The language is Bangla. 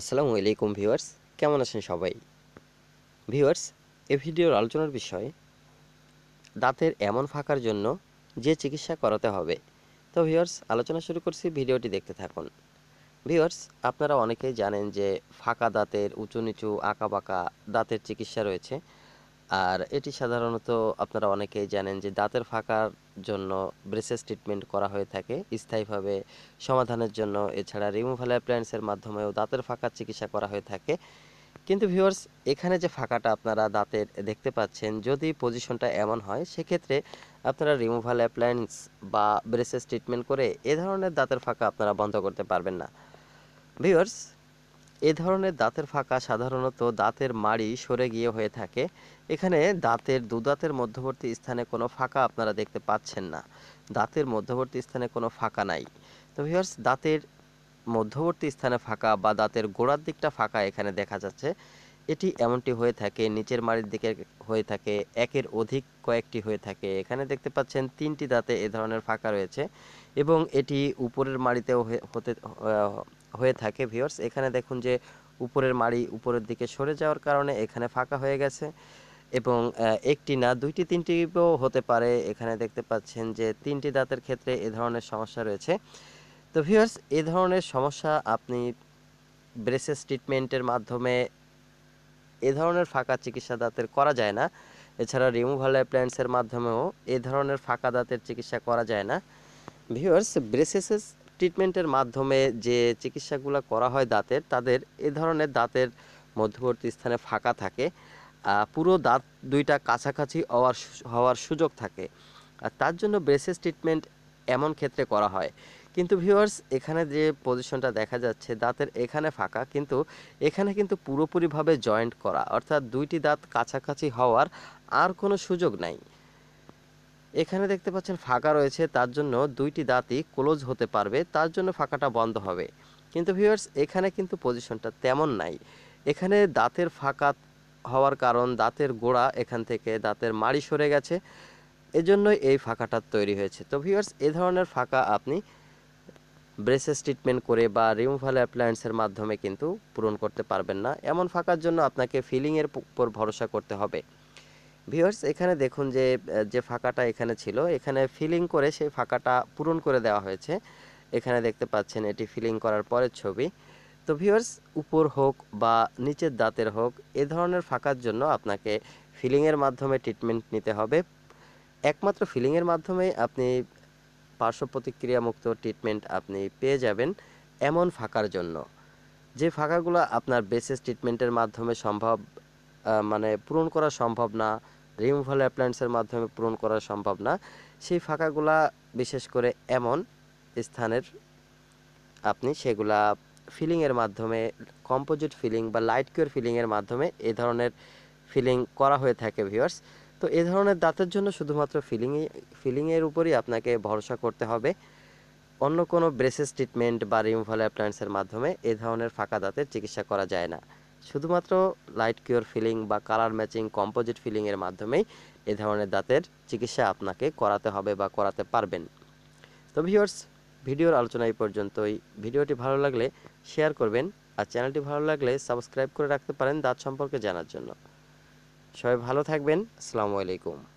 আসসালামু আলাইকুম ভিউয়ার্স কেমন আছেন সবাই ভিউয়ার্স এ ভিডিওর আলোচনার বিষয় দাঁতের এমন ফাঁকার জন্য যে চিকিৎসা করাতে হবে তো ভিউয়ার্স আলোচনা শুরু করছি ভিডিওটি দেখতে থাকুন ভিউয়ার্স আপনারা অনেকেই জানেন যে ফাঁকা দাঁতের উঁচু নিচু আঁকা বাঁকা দাঁতের চিকিৎসা রয়েছে আর এটি সাধারণত আপনারা অনেকেই জানেন যে দাঁতের ফাঁকার জন্য ব্রেসেস ট্রিটমেন্ট করা হয়ে থাকে স্থায়ীভাবে সমাধানের জন্য এছাড়া রিমুভাল অ্যাপ্লায়েন্সের মাধ্যমেও দাঁতের ফাঁকার চিকিৎসা করা হয়ে থাকে কিন্তু ভিউয়ার্স এখানে যে ফাঁকাটা আপনারা দাঁতের দেখতে পাচ্ছেন যদি পজিশনটা এমন হয় সেক্ষেত্রে আপনারা রিমুভাল অ্যাপ্লায়েন্স বা ব্রেসেস ট্রিটমেন্ট করে এ ধরনের দাঁতের ফাঁকা আপনারা বন্ধ করতে পারবেন না ভিউয়ার্স এ ধরনের দাঁতের ফাঁকা সাধারণত দাঁতের মাড়ি সরে গিয়ে হয়ে থাকে এখানে দাঁতের দুদাঁতের মধ্যবর্তী স্থানে কোনো ফাঁকা আপনারা দেখতে পাচ্ছেন না দাঁতের মধ্যবর্তী স্থানে কোনো ফাঁকা নাই তো ভিউয়ার্স দাঁতের মধ্যবর্তী স্থানে ফাঁকা বা দাঁতের গোড়ার দিকটা ফাঁকা এখানে দেখা যাচ্ছে এটি এমনটি হয়ে থাকে নিচের মাড়ির দিকে হয়ে থাকে একের অধিক কয়েকটি হয়ে থাকে এখানে দেখতে পাচ্ছেন তিনটি দাঁতে এ ধরনের ফাঁকা রয়েছে এবং এটি উপরের মাড়িতেও হতে হয়ে থাকে ভিওর্স এখানে দেখুন যে উপরের মাড়ি উপরের দিকে সরে যাওয়ার কারণে এখানে ফাঁকা হয়ে গেছে এবং একটি না দুইটি তিনটিও হতে পারে এখানে দেখতে পাচ্ছেন যে তিনটি দাঁতের ক্ষেত্রে এ ধরনের সমস্যা রয়েছে তো ভিউয়ার্স এ ধরনের সমস্যা আপনি ব্রেসেস ট্রিটমেন্টের মাধ্যমে এ ধরনের ফাঁকা চিকিৎসা দাঁতের করা যায় না এছাড়া রিমুভাল অ্যাপ্লায়েন্সের মাধ্যমেও এ ধরনের ফাঁকা দাঁতের চিকিৎসা করা যায় না ভিউয়ার্স ব্রেসেসেস ট্রিটমেন্টের মাধ্যমে যে চিকিৎসাগুলো করা হয় দাঁতের তাদের এ ধরনের দাঁতের মধ্যবর্তী স্থানে ফাঁকা থাকে পুরো দাঁত দুইটা কাছাকাছি হওয়ার হওয়ার সুযোগ থাকে আর তার জন্য ব্রেসেস ট্রিটমেন্ট এমন ক্ষেত্রে করা হয় কিন্তু ভিউয়ার্স এখানে যে পজিশনটা দেখা যাচ্ছে দাঁতের এখানে ফাঁকা কিন্তু এখানে কিন্তু পুরোপুরিভাবে জয়েন্ট করা অর্থাৎ দুইটি দাঁত কাছাকাছি হওয়ার আর কোনো সুযোগ নাই এখানে দেখতে পাচ্ছেন ফাঁকা রয়েছে তার জন্য দুইটি দাঁতই ক্লোজ হতে পারবে তার জন্য ফাঁকাটা বন্ধ হবে কিন্তু ভিউয়ার্স এখানে কিন্তু পজিশনটা তেমন নাই এখানে দাঁতের ফাঁকা হওয়ার কারণ দাঁতের গোড়া এখান থেকে দাঁতের মাড়ি সরে গেছে এজন্যই এই ফাঁকাটা তৈরি হয়েছে তো ভিউয়ার্স এ ধরনের ফাঁকা আপনি ব্রেসেস ট্রিটমেন্ট করে বা রিমুভাল অ্যাপ্লায়েন্সের মাধ্যমে কিন্তু পূরণ করতে পারবেন না এমন ফাঁকার জন্য আপনাকে ফিলিংয়ের উপর ভরসা করতে হবে ভিউয়ার্স এখানে দেখুন যে যে ফাঁকাটা এখানে ছিল এখানে ফিলিং করে সেই ফাঁকাটা পূরণ করে দেওয়া হয়েছে এখানে দেখতে পাচ্ছেন এটি ফিলিং করার পরের ছবি তো ভিউয়ার্স উপর হোক বা নিচের দাঁতের হোক এ ধরনের ফাঁকার জন্য আপনাকে ফিলিংয়ের মাধ্যমে ট্রিটমেন্ট নিতে হবে একমাত্র ফিলিংয়ের মাধ্যমেই আপনি পার্শ্ব প্রতিক্রিয়ামুক্ত ট্রিটমেন্ট আপনি পেয়ে যাবেন এমন ফাঁকার জন্য যে ফাঁকাগুলো আপনার বেসিস ট্রিটমেন্টের মাধ্যমে সম্ভব মানে পূরণ করা সম্ভব না রিমুভাল অ্যাপ্লায়েন্সের মাধ্যমে পূরণ করা সম্ভব না সেই ফাঁকাগুলা বিশেষ করে এমন স্থানের আপনি সেগুলা ফিলিংয়ের মাধ্যমে কম্পোজিট ফিলিং বা লাইট কিওর ফিলিংয়ের মাধ্যমে এ ধরনের ফিলিং করা হয়ে থাকে ভিউয়ার্স তো এ ধরনের দাঁতের জন্য শুধুমাত্র ফিলিংই ফিলিংয়ের উপরই আপনাকে ভরসা করতে হবে অন্য কোনো ব্রেসেস ট্রিটমেন্ট বা রিমুভাল অ্যাপ্লায়েন্সের মাধ্যমে এ ধরনের ফাঁকা দাঁতের চিকিৎসা করা যায় না শুধুমাত্র লাইট কিওর ফিলিং বা কালার ম্যাচিং কম্পোজিট ফিলিংয়ের মাধ্যমেই এ ধরনের দাঁতের চিকিৎসা আপনাকে করাতে হবে বা করাতে পারবেন তো ভিউয়ার্স ভিডিওর আলোচনা এই পর্যন্তই ভিডিওটি ভালো লাগলে শেয়ার করবেন আর চ্যানেলটি ভালো লাগলে সাবস্ক্রাইব করে রাখতে পারেন দাঁত সম্পর্কে জানার জন্য সবাই ভালো থাকবেন আসসালামু আলাইকুম